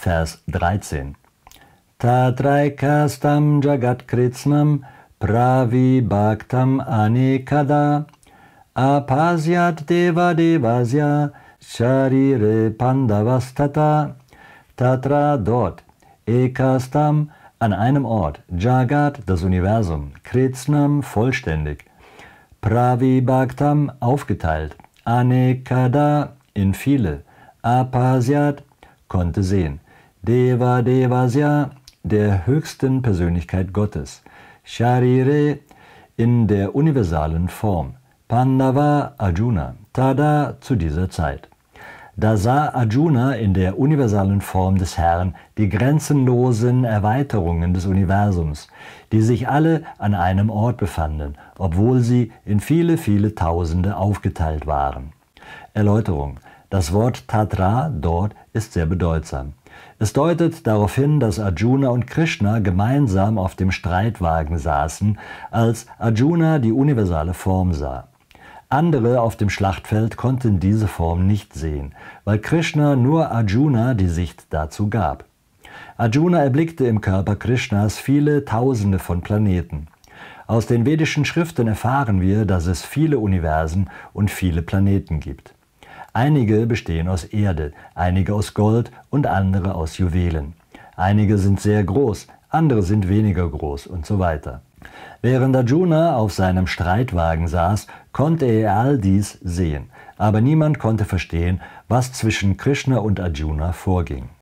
Vers 13. Tatraikastam Jagat Kritsnam Pravi Bhaktam Anekada Apasyat Deva Devasya Sharire Pandavastata Tatra dort Ekastam an einem Ort Jagat das Universum Kritsnam vollständig Pravi Bhaktam aufgeteilt Anekada in viele Apasyat konnte sehen Deva Devasya, der höchsten Persönlichkeit Gottes, Sharire in der universalen Form, Pandava Arjuna, Tada zu dieser Zeit. Da sah Arjuna in der universalen Form des Herrn die grenzenlosen Erweiterungen des Universums, die sich alle an einem Ort befanden, obwohl sie in viele, viele Tausende aufgeteilt waren. Erläuterung. Das Wort Tatra dort ist sehr bedeutsam. Es deutet darauf hin, dass Arjuna und Krishna gemeinsam auf dem Streitwagen saßen, als Arjuna die universale Form sah. Andere auf dem Schlachtfeld konnten diese Form nicht sehen, weil Krishna nur Arjuna die Sicht dazu gab. Arjuna erblickte im Körper Krishnas viele Tausende von Planeten. Aus den vedischen Schriften erfahren wir, dass es viele Universen und viele Planeten gibt. Einige bestehen aus Erde, einige aus Gold und andere aus Juwelen. Einige sind sehr groß, andere sind weniger groß und so weiter. Während Arjuna auf seinem Streitwagen saß, konnte er all dies sehen, aber niemand konnte verstehen, was zwischen Krishna und Arjuna vorging.